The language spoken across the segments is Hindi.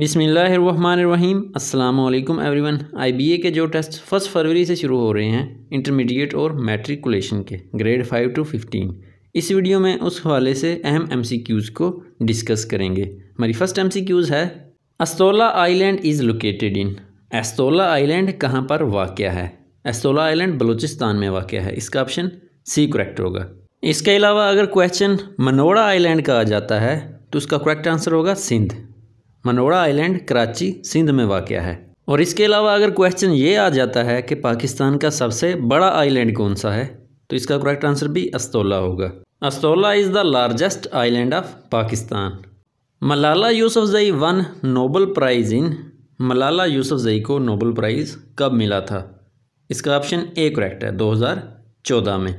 बिसमीम् अल्लाम बी ए के जो टेस्ट फर्स्ट फरवरी से शुरू हो रहे हैं इंटरमीडिएट और मेट्रिकुलेशन के ग्रेड फाइव टू फिफ्टीन इस वीडियो में उस हवाले से अहम क्यूज़ को डिस्कस करेंगे हमारी फ़र्स्ट क्यूज़ है Astola island is located in Astola island कहाँ पर वाक़ है एस्तोला आइलैंड बलूचिस्तान में वाक़ है इसका ऑप्शन सी करेक्ट होगा इसके अलावा अगर क्वेश्चन मनोड़ा आइलैंड का आ जाता है तो उसका करेक्ट आंसर होगा सिंध मनोड़ा आइलैंड कराची सिंध में वाक़ है और इसके अलावा अगर क्वेश्चन ये आ जाता है कि पाकिस्तान का सबसे बड़ा आइलैंड कौन सा है तो इसका करेक्ट आंसर भी अस्तोला होगा Astola is the largest island of Pakistan Malala Yousafzai won Nobel prize in Malala Yousafzai को नोबल प्राइज़ कब मिला था इसका ऑप्शन ए करेक्ट है 2014 में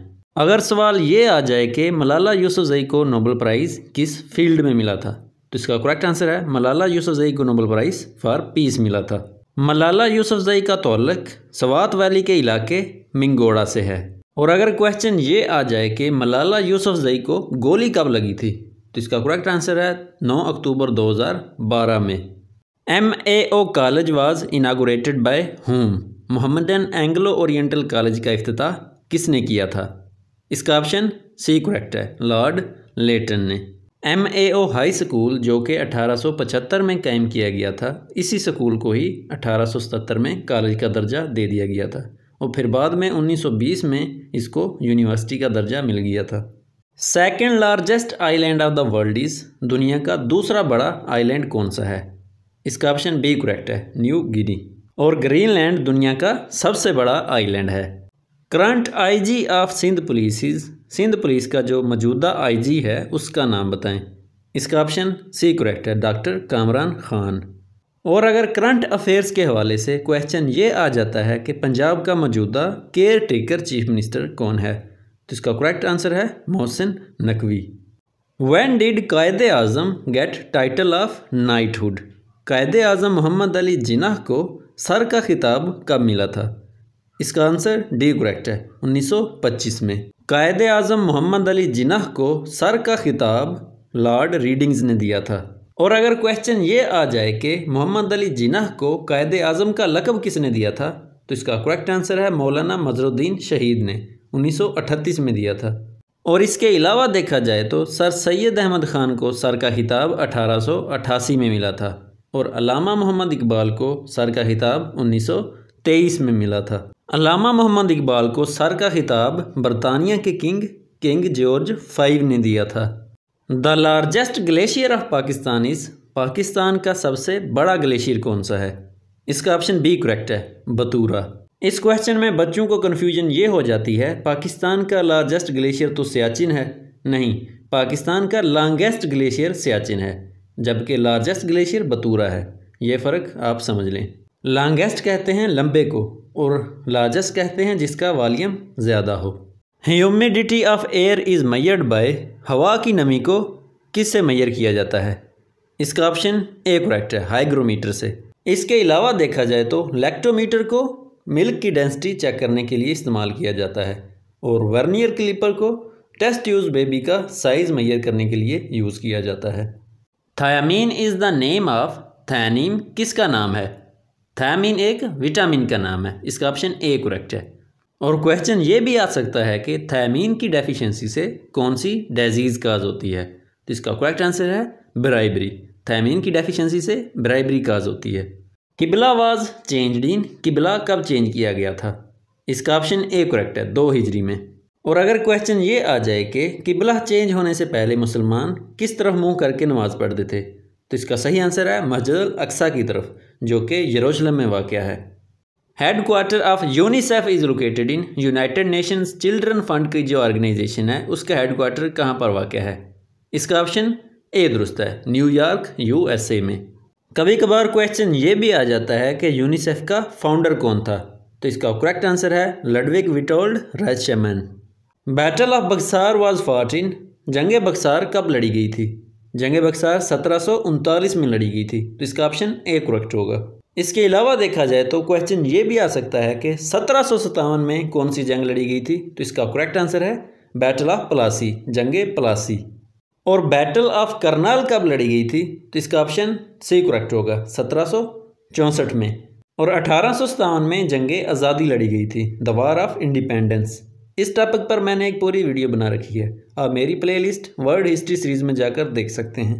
अगर सवाल ये आ जाए कि मलाला यूसुफजई को नोबल प्राइज़ किस फील्ड में मिला था तो इसका करेक्ट आंसर है मलाला यूसुफजई को नोबल प्राइज़ फॉर पीस मिला था मलाला यूसुफजई का तोलक सवात वैली के इलाके मिंगोड़ा से है और अगर क्वेश्चन ये आ जाए कि मलाला यूसुफजई को गोली कब लगी थी तो इसका करेक्ट आंसर है 9 अक्टूबर 2012 में M A O college was inaugurated by whom Mohammedan Anglo Oriental college का अफ्ताह किसने किया था इसका ऑप्शन सी करेक्ट है लॉर्ड लेटन ने M A O high school जो कि 1875 में कायम किया गया था इसी स्कूल को ही 1877 में कॉलेज का दर्जा दे दिया गया था और फिर बाद में 1920 में इसको यूनिवर्सिटी का दर्जा मिल गया था second largest island of the world is दुनिया का दूसरा बड़ा आइलैंड कौन सा है इसका ऑप्शन बी करेक्ट है न्यू गिनी और ग्रीनलैंड दुनिया का सबसे बड़ा आइलैंड है current IG of Sindh police Sindh police का जो मौजूदा आईजी है उसका नाम बताएं इसका ऑप्शन सी करेक्ट है डॉक्टर कामरान खान और अगर करंट अफेयर्स के हवाले से क्वेश्चन ये आ जाता है कि पंजाब का मौजूदा केयर टेकर चीफ मिनिस्टर कौन है तो इसका करेक्ट आंसर है Mohsin Naqvi when did Quaid Azam get title of knighthood Quaid Azam Mohammad Ali जिनाह को सर का खिताब कब मिला था इसका आंसर डी करेक्ट है 1925 में कायद आजम मोहम्मद अली जिनाह को सर का खिताब लॉर्ड रीडिंग्स ने दिया था और अगर क्वेश्चन ये आ जाए कि मोहम्मद अली जिनाह को कायद आजम का लकब किसने दिया था तो इसका करेक्ट आंसर है मौलाना मजरुद्दीन शहीद ने 1938 में दिया था और इसके अलावा देखा जाए तो सर सैयद अहमद ख़ान को सर का खिताब अठारह में मिला था और अलामा मोहम्मद इकबाल को सर का खिताब 1923 में मिला था अलामा मोहम्मद इकबाल को सर का खिताब बरतानिया के किंग किंग जॉर्ज फाइव ने दिया था the largest glacier of Pakistan इस पाकिस्तान का सबसे बड़ा ग्लेशियर कौन सा है इसका ऑप्शन बी करेक्ट है बतूरा इस क्वेश्चन में बच्चों को कन्फ्यूजन ये हो जाती है पाकिस्तान का लार्जेस्ट ग्लेशियर तो सियाचिन है नहीं पाकिस्तान का लॉन्गेस्ट ग्लेशियर सियाचिन है जबकि लार्जेस्ट ग्लेशियर बतूरा है ये फ़र्क आप समझ लें लॉन्गेस्ट कहते हैं लंबे को और लाजस कहते हैं जिसका वॉल्यूम ज़्यादा हो humidity of air is measured by हवा की नमी को किससे मैयर किया जाता है इसका ऑप्शन ए करेक्ट है हाइग्रोमीटर से इसके अलावा देखा जाए तो लैक्टोमीटर को मिल्क की डेंसिटी चेक करने के लिए इस्तेमाल किया जाता है और वर्नियर क्लिपर को टेस्ट यूज बेबी का साइज़ मैयर करने के लिए यूज़ किया जाता है thiamine is the name of thiamine किसका नाम है थायमीन एक विटामिन का नाम है इसका ऑप्शन ए करेक्ट है और क्वेश्चन ये भी आ सकता है कि थैमिन की डेफिशिएंसी से कौन सी डिजीज़ काज होती है तो इसका करेक्ट आंसर है ब्राइबरी थैमिन की डेफिशिएंसी से ब्राइबरी काज होती है किबला वाज चेंज इन किबला कब चेंज किया गया था इसका ऑप्शन ए करेक्ट है दो हिजरी में और अगर क्वेश्चन ये आ जाए कि किबला चेंज होने से पहले मुसलमान किस तरफ मुंह करके नमाज़ पढ़ते थे तो इसका सही आंसर है मस्जिद अक्सा की तरफ जो कि यरूशलेम में वाक़ है head quarter of UNICEF is located in United Nations children fund की जो ऑर्गेनाइजेशन है उसका हेड क्वार्टर कहाँ पर वाक़ है इसका ऑप्शन ए दुरुस्त है न्यूयॉर्क यूएसए में कभी कभार क्वेश्चन ये भी आ जाता है कि यूनिसेफ का फाउंडर कौन था तो इसका करेक्ट आंसर है Ludwik Witold Rajchman battle of Buxar was fought in जंग बक्सार कब लड़ी गई थी जंग बक्सार सत्रह में लड़ी गई थी तो इसका ऑप्शन ए करेक्ट होगा इसके अलावा देखा जाए तो क्वेश्चन ये भी आ सकता है कि सत्रह में कौन सी जंग लड़ी गई थी तो इसका करेक्ट आंसर है बैटल ऑफ पलासी जंग पलासी और बैटल ऑफ करनाल कब लड़ी गई थी तो इसका ऑप्शन सी करेक्ट होगा सत्रह में और अठारह में जंग आज़ादी लड़ी गई थी द वार ऑफ इंडिपेंडेंस इस टॉपिक पर मैंने एक पूरी वीडियो बना रखी है आप मेरी प्लेलिस्ट वर्ल्ड हिस्ट्री सीरीज़ में जाकर देख सकते हैं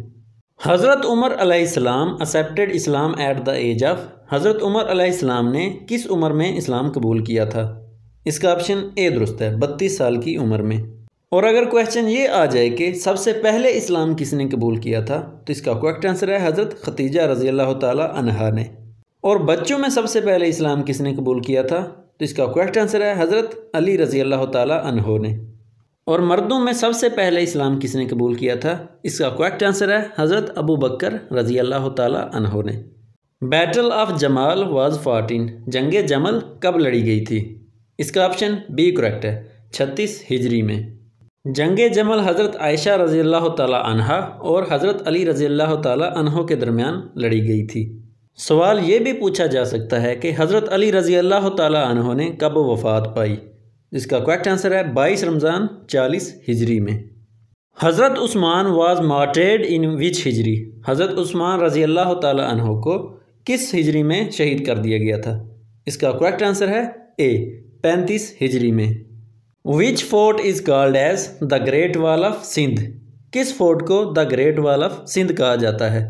हज़रत उमर अलैहिस्सलाम accepted Islam at the age of हज़रत उमर अलैहिस्सलाम ने किस उम्र में इस्लाम कबूल किया था इसका ऑप्शन ए दुरुस्त है बत्तीस साल की उम्र में और अगर क्वेश्चन ये आ जाए कि सबसे पहले इस्लाम किसने कबूल किया था तो इसका करेक्ट आंसर है हज़रत खतीजा रज़ी अल्लाह तहा ने और बच्चों में सबसे पहले इस्लाम किसने कबूल किया था तो इसका करेक्ट आंसर है हज़रत अली रज़ी अल्लाह तहों ने और मर्दों में सबसे पहले इस्लाम किसने कबूल किया था इसका करेक्ट आंसर है हज़रत अबू बकर रज़ी अल्लाह तहों ने battle of Jamal was fought in जंग जमल कब लड़ी गई थी इसका ऑप्शन बी करेक्ट है छत्तीस हिजरी में जंग जमल हज़रत आयशा रज़ी अल्लाह तला और हज़रत अली रज़ी अल्लाह तला के दरमियान लड़ी गई थी सवाल ये भी पूछा जा सकता है कि हज़रत अली रज़ी अल्लाह तहों ने कब वफ़ात पाई इसका करेक्ट आंसर है बाईस रमज़ान चालीस हिजरी में हज़रत उस्मान वाज मार्टेड इन विच हिजरी हज़रत उस्मान रज़ी अल्लाह तहों को किस हिजरी में शहीद कर दिया गया था इसका करेक्ट आंसर है ए पैंतीस हिजरी में which fort is called as the great wall of Sindh किस फोर्ट को the great wall of Sindh कहा जाता है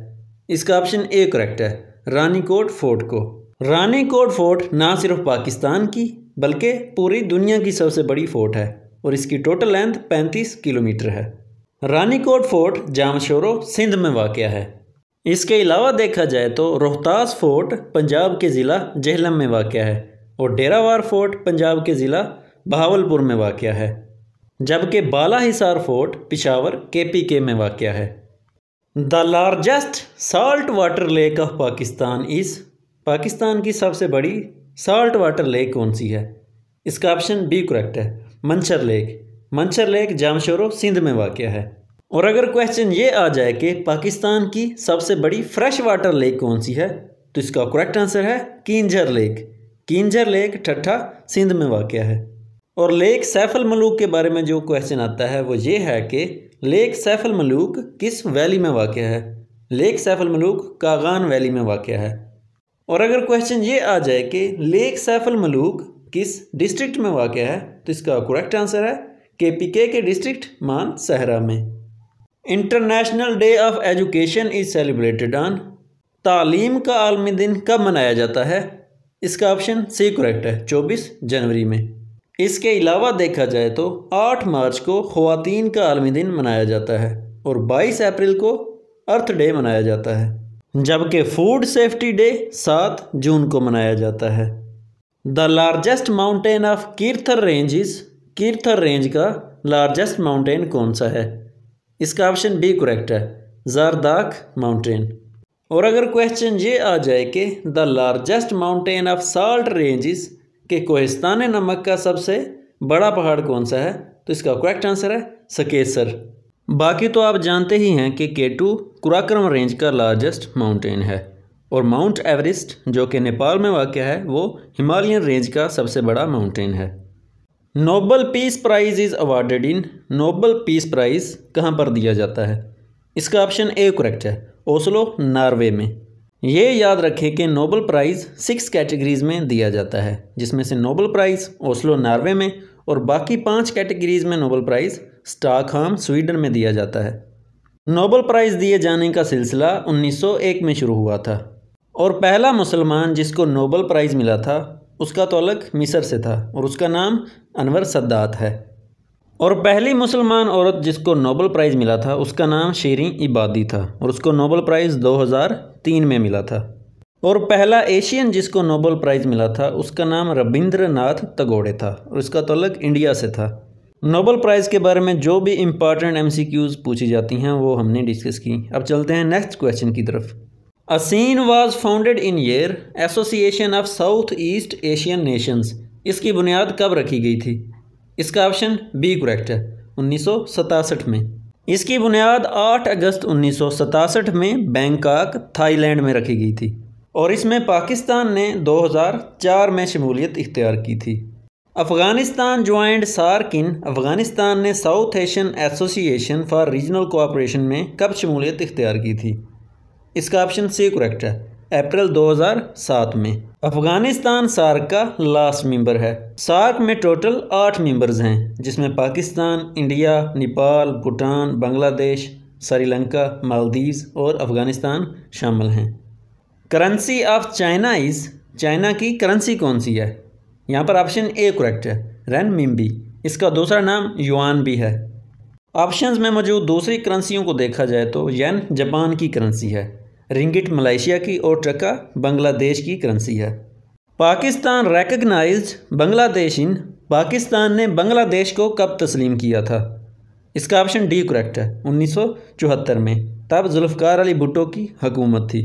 इसका ऑप्शन ए करेक्ट है रानीकोट फोर्ट को रानीकोट फोर्ट ना सिर्फ पाकिस्तान की बल्कि पूरी दुनिया की सबसे बड़ी फोर्ट है और इसकी टोटल लेंथ 35 किलोमीटर है रानीकोट फोर्ट जामशोरो सिंध में वाक़ है इसके अलावा देखा जाए तो रोहतास फोर्ट पंजाब के ज़िला जहलम में वाक़ है और डेरावार फोर्ट पंजाब के ज़िला बहावलपुर में वाक़ है जबकि बाला हिसार फोर्ट पिशावर के पी के में वाक़ है the largest salt water lake of Pakistan इस पाकिस्तान की सबसे बड़ी साल्ट वाटर लेक कौन सी है इसका ऑप्शन बी करेक्ट है मंचर लेक मंचर लेक जामशोरो सिंध में वाक़ है और अगर क्वेश्चन ये आ जाए कि पाकिस्तान की सबसे बड़ी फ्रेश वाटर लेक कौन सी है तो इसका करेक्ट आंसर है किंजर लेक किंजर लेक ठट्ठा सिंध में वाक़ है और लेक सैफल मलूक के बारे में जो क्वेश्चन आता है वो ये है कि लेक सैफल मलूक किस वैली में वाक़ है लेक सैफल मलूक कागान वैली में वाक़ है और अगर क्वेश्चन ये आ जाए कि लेक सैफल मलूक किस डिस्ट्रिक्ट में वाक़ है तो इसका करेक्ट आंसर है के पी के के डिस्ट्रिक्ट मान सहरा में international day of education is celebrated on तालीम का आलमी दिन कब मनाया जाता है इसका ऑप्शन सी करेक्ट है 24 जनवरी में इसके अलावा देखा जाए तो 8 मार्च को खुवान का आलमी दिन मनाया जाता है और 22 अप्रैल को अर्थ डे मनाया जाता है जबकि फूड सेफ्टी डे 7 जून को मनाया जाता है the largest mountain of Kirthar range is Kirthar range का लार्जेस्ट माउंटेन कौन सा है इसका ऑप्शन बी करेक्ट है जारदाक माउंटेन और अगर क्वेश्चन ये आ जाए कि the largest mountain of salt range is कि कोहिस्तान नमक का सबसे बड़ा पहाड़ कौन सा है तो इसका करेक्ट आंसर है सकेसर बाकी तो आप जानते ही हैं कि केटू कुराक्रम रेंज का लार्जेस्ट माउंटेन है और माउंट एवरेस्ट जो कि नेपाल में वाक़ है वो हिमालयन रेंज का सबसे बड़ा माउंटेन है Nobel peace prize is awarded in Nobel peace prize कहाँ पर दिया जाता है इसका ऑप्शन ए करेक्ट है ओसलो नार्वे में ये याद रखें कि नोबल प्राइज़ सिक्स कैटेगरीज़ में दिया जाता है जिसमें से नोबल प्राइज़ ओस्लो नार्वे में और बाकी पांच कैटेगरीज़ में नोबल प्राइज़ स्टॉकहोम स्वीडन में दिया जाता है नोबल प्राइज़ दिए जाने का सिलसिला 1901 में शुरू हुआ था और पहला मुसलमान जिसको नोबल प्राइज़ मिला था उसका तोलक मिसर से था और उसका नाम अनवर सद्दात है और पहली मुसलमान औरत जिसको नोबल प्राइज़ मिला था उसका नाम शेरें इबादी था और उसको नोबल प्राइज़ तीन में मिला था और पहला एशियन जिसको नोबल प्राइज़ मिला था उसका नाम रविंद्रनाथ तगोड़े था और इसका तलक इंडिया से था नोबल प्राइज़ के बारे में जो भी इम्पॉर्टेंट एम पूछी जाती हैं वो हमने डिस्कस की अब चलते हैं नेक्स्ट क्वेश्चन की तरफ ASEAN was founded in year association of South East Asian nations इसकी बुनियाद कब रखी गई थी इसका ऑप्शन बी करेक्ट है उन्नीस में इसकी बुनियाद 8 अगस्त उन्नीस में बैंकॉक थाईलैंड में रखी गई थी और इसमें पाकिस्तान ने 2004 में शमूलियत इख्तियार की थी अफ़गानिस्तान ज्वाइंट सार्किन अफ़गानिस्तान ने South Asian association for regional cooperation में कब शमूलियत इख्तियार की थी इसका ऑप्शन सी करेक्ट है अप्रैल 2007 में अफगानिस्तान सार्क का लास्ट मेंबर है सार्क में टोटल आठ मेंबर्स हैं जिसमें पाकिस्तान इंडिया नेपाल भूटान बांग्लादेश श्रीलंका मालदीव और अफगानिस्तान शामिल हैं currency of China is China की करेंसी कौन सी है यहाँ पर ऑप्शन ए करेक्ट है रैन मिम्बी इसका दूसरा नाम युआन भी है ऑप्शंस में मौजूद दूसरी करेंसियों को देखा जाए तो येन जापान की करेंसी है रिंगिट मलेशिया की और टका बांग्लादेश की करेंसी है पाकिस्तान रेकग्नाइज बांग्लादेश इन पाकिस्तान ने बांग्लादेश को कब तस्लीम किया था इसका ऑप्शन डी करेक्ट है चौहत्तर में तब जुल्फकार अली भुट्टो की हुकूमत थी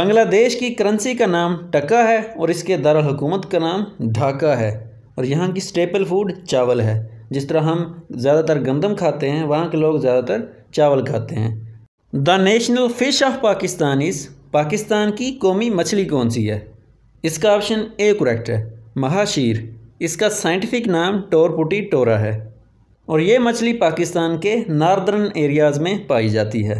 बांग्लादेश की करेंसी का नाम टका है और इसके दारकूमत का नाम ढाका है और यहाँ की स्टेपल फूड चावल है जिस तरह हम ज़्यादातर गंदम खाते हैं वहाँ के लोग ज़्यादातर चावल खाते हैं the national fish of Pakistan is Pakistan की कौमी मछली कौन सी है इसका ऑप्शन ए करेक्ट है महाशीर इसका साइंटिफिक नाम टोरपुटी टोरा है और ये मछली पाकिस्तान के नार्दर्न एरियाज़ में पाई जाती है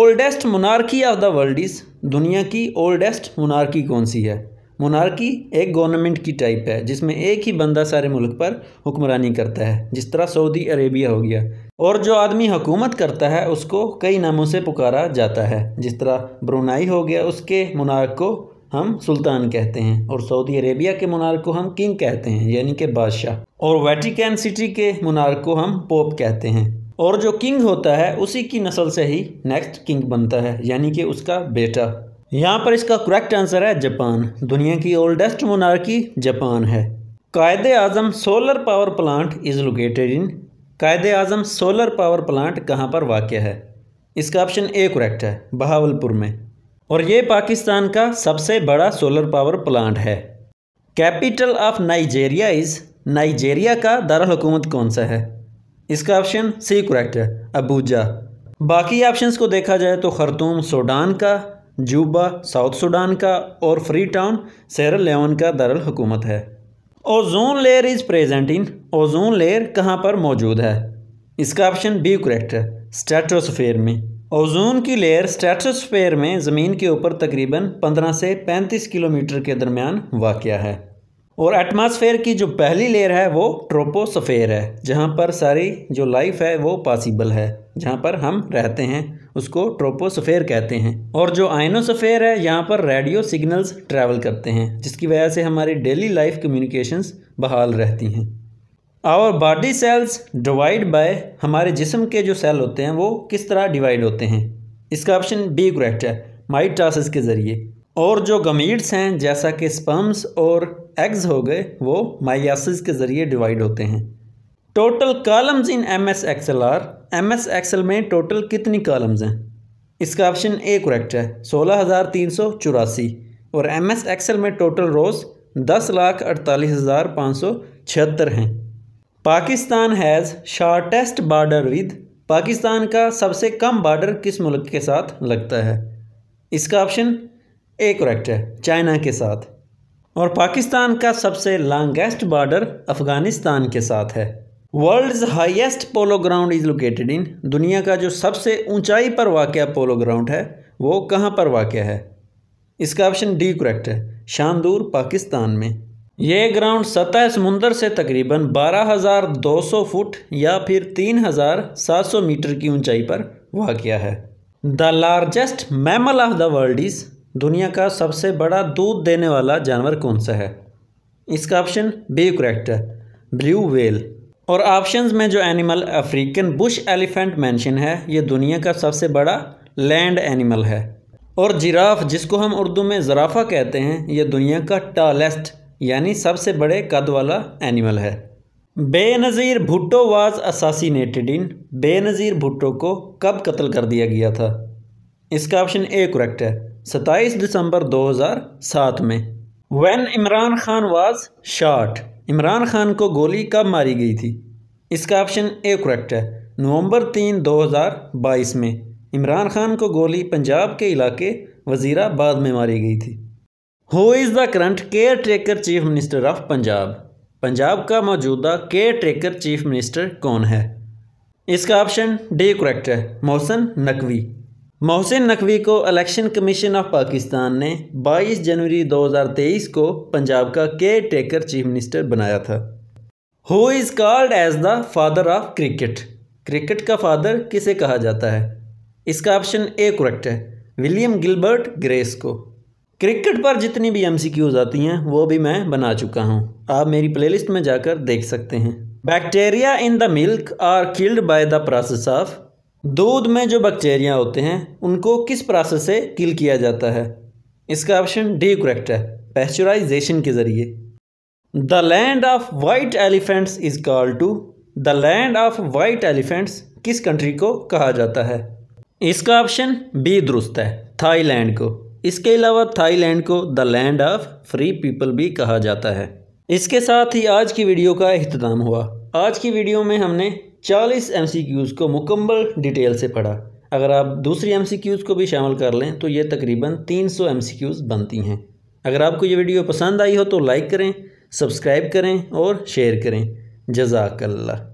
oldest monarchy of the world is दुनिया की ओल्डेस्ट मुनारकी कौन सी है मुनारकी एक गवर्नमेंट की टाइप है जिसमें एक ही बंदा सारे मुल्क पर हुक्मरानी करता है जिस तरह सऊदी अरेबिया हो गया और जो आदमी हुकूमत करता है उसको कई नामों से पुकारा जाता है जिस तरह ब्रुनाई हो गया उसके मुनार को हम सुल्तान कहते हैं और सऊदी अरेबिया के मुनार को हम किंग कहते हैं यानी कि बादशाह और वेटिकन सिटी के मुनार को हम पोप कहते हैं और जो किंग होता है उसी की नस्ल से ही नेक्स्ट किंग बनता है यानी कि उसका बेटा यहाँ पर इसका करेक्ट आंसर है जापान दुनिया की ओल्डेस्ट मुनार जापान है Quaid Azam solar power plant is located in Quaid Azam solar power plant कहाँ पर वाक़ है इसका ऑप्शन ए करेक्ट है बहावलपुर में और ये पाकिस्तान का सबसे बड़ा सोलर पावर प्लांट है capital of Nigeria is Nigeria का दारकूमत कौन सा है इसका ऑप्शन सी करेक्ट है अबूजा बाकी ऑप्शंस को देखा जाए तो खरतूम सूडान का जूबा साउथ सूडान का और फ्री टाउन सैर लेवन का दारकूमत है ozone layer is present in ozone layer कहाँ पर मौजूद है इसका ऑप्शन बी करेक्ट है स्ट्रेटोस्फेयर में ओजोन की लेयर स्ट्रेटोस्फेयर में ज़मीन के ऊपर तकरीबन 15 से 35 किलोमीटर के दरमियान वाक़ है और एटमॉस्फेयर की जो पहली लेयर है वो ट्रोपोसफेयर है जहाँ पर सारी जो लाइफ है वो पॉसिबल है जहाँ पर हम रहते हैं उसको ट्रोपोसफेयर कहते हैं और जो आइनोसफेयर है यहाँ पर रेडियो सिग्नल्स ट्रैवल करते हैं जिसकी वजह से हमारी डेली लाइफ कम्युनिकेशंस बहाल रहती हैं our body cells divide by हमारे जिसम के जो सेल होते हैं वो किस तरह डिवाइड होते हैं इसका ऑप्शन बी करेक्ट है माइटासिस के ज़रिए और जो गमीट्स हैं जैसा कि स्पम्स और एग्स हो गए वो माइयासिस के ज़रिए डिवाइड होते हैं total columns in M S Excel are M S Excel में टोटल कितनी कॉलम्स हैं इसका ऑप्शन ए करेक्ट है सोलह हज़ार तीन सौ चौरासी और एम एस एक्सल में टोटल रोज़ दस लाख अड़तालीस हज़ार पाँच सौ छिहत्तर हैं Pakistan has shortest border with Pakistan का सबसे कम बार्डर किस मुल्क के साथ लगता है इसका ऑप्शन ए करेक्ट है चाइना के साथ और पाकिस्तान का सबसे लॉन्गेस्ट बॉर्डर अफ़गानिस्तान के साथ है world's highest polo ground is located in दुनिया का जो सबसे ऊंचाई पर वाक़ पोलो ग्राउंड है वो कहाँ पर वाक़ है इसका ऑप्शन डी करेक्ट है शानदूर पाकिस्तान में ये ग्राउंड सतह समुंदर से तकरीबन 12,200 फुट या फिर 3,700 मीटर की ऊंचाई पर वाक़ है the largest mammal of the world is दुनिया का सबसे बड़ा दूध देने वाला जानवर कौन सा है इसका ऑप्शन बी करेक्ट है ब्लू वेल और ऑप्शंस में जो animal African bush elephant mention है ये दुनिया का सबसे बड़ा लैंड एनिमल है और जिराफ जिसको हम उर्दू में ज़राफ़ा कहते हैं ये दुनिया का टालेस्ट यानी सबसे बड़े कद वाला एनिमल है Benazir Bhutto was assassinated in Benazir Bhutto को कब कत्ल कर दिया गया था इसका ऑप्शन ए करेक्ट है सत्ताईस दिसंबर 2007 में when Imran Khan was shot Imran Khan को गोली कब मारी गई थी इसका ऑप्शन ए करेक्ट है नवंबर तीन 2022 में इमरान खान को गोली पंजाब के इलाके वज़ीराबाद में मारी गई थी who is the current caretaker chief minister of Punjab Punjab का मौजूदा केयर टेकर चीफ मिनिस्टर कौन है इसका ऑप्शन डी करेक्ट है मोहसिन नकवी मोहसिन नकवी को इलेक्शन कमीशन ऑफ पाकिस्तान ने 22 जनवरी 2023 को पंजाब का केयर टेकर चीफ मिनिस्टर बनाया था who is called as the father of cricket cricket का फादर किसे कहा जाता है इसका ऑप्शन ए करेक्ट है विलियम गिलबर्ट ग्रेस को क्रिकेट पर जितनी भी एम आती हैं वो भी मैं बना चुका हूँ आप मेरी प्लेलिस्ट में जाकर देख सकते हैं bacteria in the milk are killed by the process of दूध में जो बैक्टीरिया होते हैं उनको किस प्रोसेस से किल किया जाता है इसका ऑप्शन डी करेक्ट है पेस्चुराइजेशन के ज़रिए the land of white elephants is called to the land of white elephants किस कंट्री को कहा जाता है इसका ऑप्शन बी दुरुस्त है थाईलैंड को इसके अलावा थाईलैंड को the land of free people भी कहा जाता है इसके साथ ही आज की वीडियो का अहतमाम हुआ आज की वीडियो में हमने 40 एम को मुकम्मल डिटेल से पढ़ा अगर आप दूसरी एम को भी शामिल कर लें तो ये तकरीबन 300 सौ बनती हैं अगर आपको ये वीडियो पसंद आई हो तो लाइक करें सब्सक्राइब करें और शेयर करें जजाकल्ला